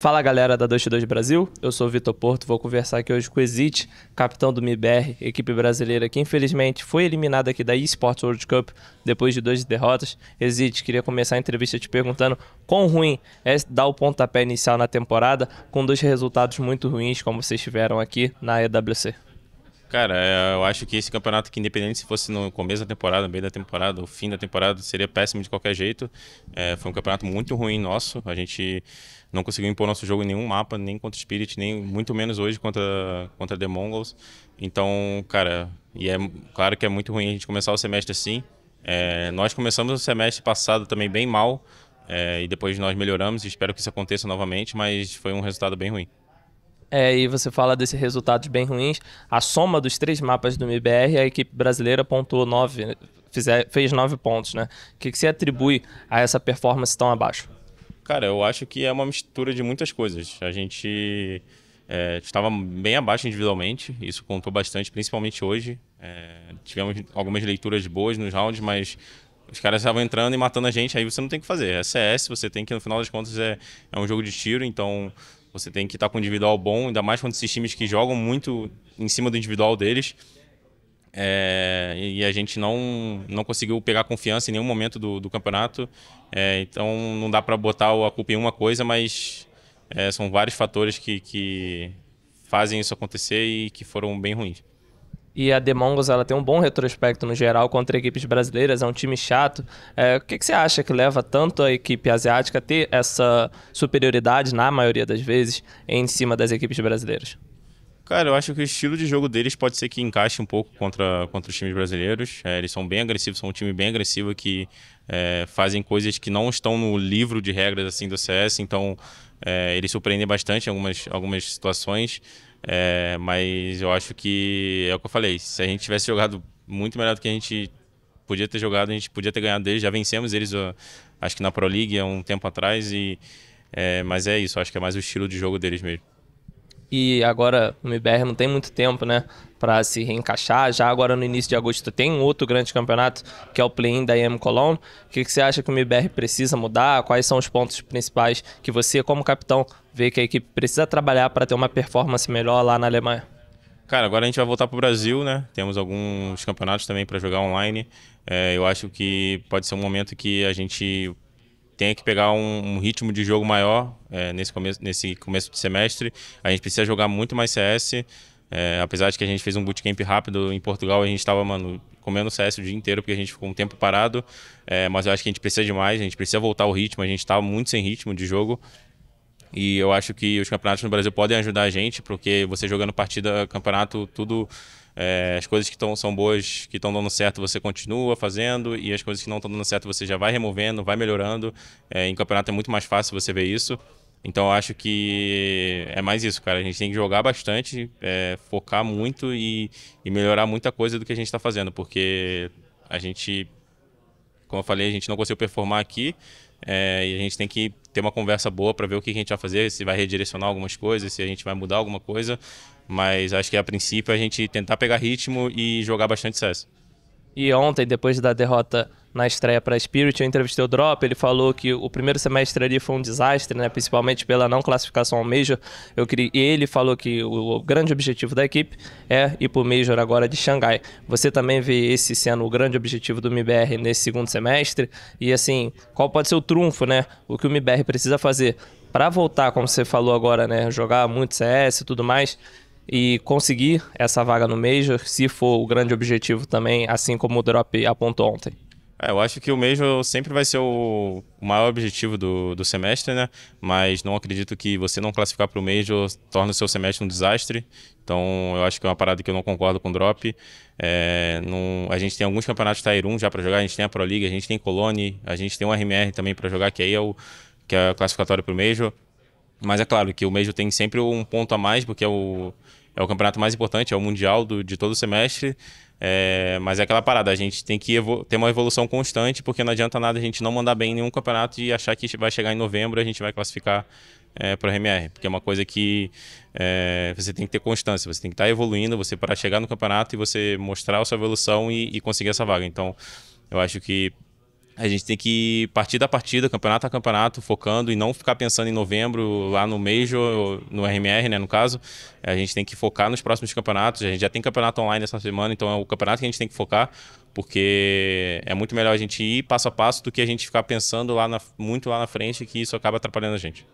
Fala galera da 2x2 Brasil, eu sou o Vitor Porto, vou conversar aqui hoje com o Exit, capitão do MIBR, equipe brasileira que infelizmente foi eliminada aqui da eSports World Cup depois de duas derrotas. Exit, queria começar a entrevista te perguntando quão ruim é dar o pontapé inicial na temporada com dois resultados muito ruins como vocês tiveram aqui na EWC. Cara, é, eu acho que esse campeonato, que independente se fosse no começo da temporada, no meio da temporada, ou fim da temporada, seria péssimo de qualquer jeito. É, foi um campeonato muito ruim nosso. A gente não conseguiu impor nosso jogo em nenhum mapa, nem contra o Spirit, nem muito menos hoje contra, contra The Mongols. Então, cara, e é claro que é muito ruim a gente começar o semestre assim. É, nós começamos o semestre passado também bem mal, é, e depois nós melhoramos. Espero que isso aconteça novamente, mas foi um resultado bem ruim. É, e você fala desses resultados bem ruins. A soma dos três mapas do MBR, a equipe brasileira pontuou nove, fizer, fez nove pontos, né? O que, que você atribui a essa performance tão abaixo? Cara, eu acho que é uma mistura de muitas coisas. A gente é, estava bem abaixo individualmente, isso contou bastante, principalmente hoje. É, tivemos algumas leituras boas nos rounds, mas os caras estavam entrando e matando a gente, aí você não tem o que fazer. É CS, você tem que, no final das contas, é, é um jogo de tiro, então você tem que estar com o individual bom, ainda mais quando esses times que jogam muito em cima do individual deles. É, e a gente não, não conseguiu pegar confiança em nenhum momento do, do campeonato. É, então não dá para botar a culpa em uma coisa, mas é, são vários fatores que, que fazem isso acontecer e que foram bem ruins e a Demongos ela tem um bom retrospecto no geral contra equipes brasileiras, é um time chato. É, o que, que, você acha que leva tanto a equipe asiática a ter essa superioridade, na maioria das vezes, em cima das equipes brasileiras? Cara, eu acho que o estilo de jogo deles pode ser que encaixe um pouco contra, contra os times brasileiros. É, eles são bem agressivos, são um time bem agressivo que é, fazem coisas que não estão no livro de regras assim do CS, então é, eles surpreendem bastante em algumas, algumas situações. É, mas eu acho que é o que eu falei. Se a gente tivesse jogado muito melhor do que a gente podia ter jogado, a gente podia ter ganhado deles. Já vencemos eles, acho que na Pro League há um tempo atrás. E, é, mas é isso, acho que é mais o estilo de jogo deles mesmo e agora o MBR não tem muito tempo, né? Para se reencaixar. Já agora no início de agosto tem outro grande campeonato, que é o play-in da IM Cologne. O que, que você acha que o MBR precisa mudar? Quais são os pontos principais que você, como capitão, vê que a equipe precisa trabalhar para ter uma performance melhor lá na Alemanha? Cara, agora a gente vai voltar para o Brasil, né? Temos alguns campeonatos também para jogar online. É, eu acho que pode ser um momento que a gente tem que pegar um, um ritmo de jogo maior é, nesse, começo, nesse começo de semestre. A gente precisa jogar muito mais CS. É, apesar de que a gente fez um bootcamp rápido em Portugal, a gente estava, mano, comendo CS o dia inteiro, porque a gente ficou um tempo parado. É, mas eu acho que a gente precisa de mais, a gente precisa voltar ao ritmo, a gente estava tá muito sem ritmo de jogo. E eu acho que os campeonatos no Brasil podem ajudar a gente, porque você jogando partida, campeonato, tudo é, as coisas que tão, são boas, que estão dando certo, você continua fazendo, e as coisas que não estão dando certo, você já vai removendo, vai melhorando. É, em campeonato é muito mais fácil você ver isso. Então eu acho que é mais isso, cara. A gente tem que jogar bastante, é, focar muito e, e melhorar muita coisa do que a gente está fazendo, porque a gente como eu falei, a gente não conseguiu performar aqui é, e a gente tem que ter uma conversa boa para ver o que a gente vai fazer, se vai redirecionar algumas coisas, se a gente vai mudar alguma coisa. Mas acho que a princípio a gente tentar pegar ritmo e jogar bastante CS. E ontem, depois da derrota na estreia para a Spirit, eu entrevistei o Drop, ele falou que o primeiro semestre ali foi um desastre, né, principalmente pela não classificação ao Major. Eu queria, e ele falou que o, o grande objetivo da equipe é ir para o Major agora de Xangai. Você também vê esse sendo o grande objetivo do MBR nesse segundo semestre? E assim, qual pode ser o trunfo, né? O que o MBR precisa fazer para voltar, como você falou agora, né, jogar muito CS e tudo mais? e conseguir essa vaga no Major, se for o grande objetivo também, assim como o Drop apontou ontem. É, eu acho que o Major sempre vai ser o maior objetivo do, do semestre, né? Mas não acredito que você não classificar para o Major torne o seu semestre um desastre. Então, eu acho que é uma parada que eu não concordo com o drop. É, não, a gente tem alguns campeonatos Tier 1 já para jogar, a gente tem a Pro League, a gente tem Colone, a gente tem o RMR também para jogar, que aí é o que é classificatório para o Major. Mas é claro que o Major tem sempre um ponto a mais, porque é o é o campeonato mais importante, é o mundial do, de todo o semestre. É, mas é aquela parada, a gente tem que ter uma evolução constante, porque não adianta nada a gente não mandar bem em nenhum campeonato e achar que vai chegar em novembro e a gente vai classificar é, para o RMR, porque é uma coisa que é, você tem que ter constância, você tem que estar tá evoluindo, você para chegar no campeonato e você mostrar a sua evolução e, e conseguir essa vaga. Então, eu acho que a gente tem que partir da partida, campeonato a campeonato, focando e não ficar pensando em novembro, lá no Major, no RMR, né, no caso. A gente tem que focar nos próximos campeonatos. A gente já tem campeonato online essa semana, então é o campeonato que a gente tem que focar, porque é muito melhor a gente ir passo a passo do que a gente ficar pensando lá na, muito lá na frente, que isso acaba atrapalhando a gente.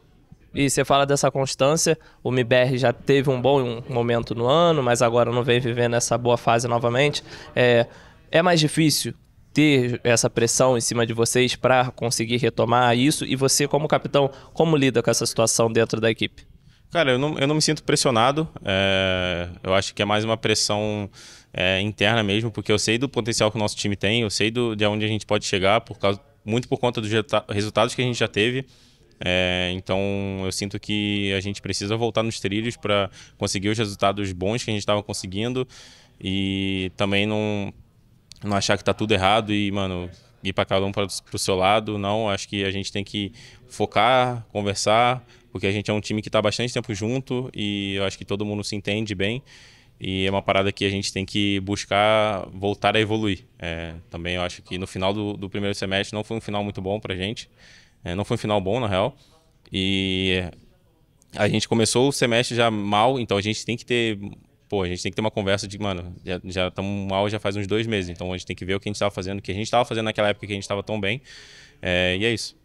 E você fala dessa constância, o MBR já teve um bom momento no ano, mas agora não vem vivendo essa boa fase novamente. É, é mais difícil ter essa pressão em cima de vocês para conseguir retomar isso? E você, como capitão, como lida com essa situação dentro da equipe? Cara, eu não, eu não me sinto pressionado. É, eu acho que é mais uma pressão é, interna mesmo, porque eu sei do potencial que o nosso time tem, eu sei do, de onde a gente pode chegar, por causa, muito por conta dos resultados que a gente já teve. É, então eu sinto que a gente precisa voltar nos trilhos para conseguir os resultados bons que a gente estava conseguindo e também não não achar que tá tudo errado e, mano, ir para cada um para o seu lado, não. Acho que a gente tem que focar, conversar, porque a gente é um time que está bastante tempo junto e eu acho que todo mundo se entende bem. E é uma parada que a gente tem que buscar voltar a evoluir. É, também eu acho que no final do, do, primeiro semestre não foi um final muito bom para a gente. É, não foi um final bom, na real. E a gente começou o semestre já mal, então a gente tem que ter pô, a gente tem que ter uma conversa de, mano, já estamos mal já faz uns dois meses, então a gente tem que ver o que a gente estava fazendo, o que a gente estava fazendo naquela época que a gente estava tão bem. É, e é isso.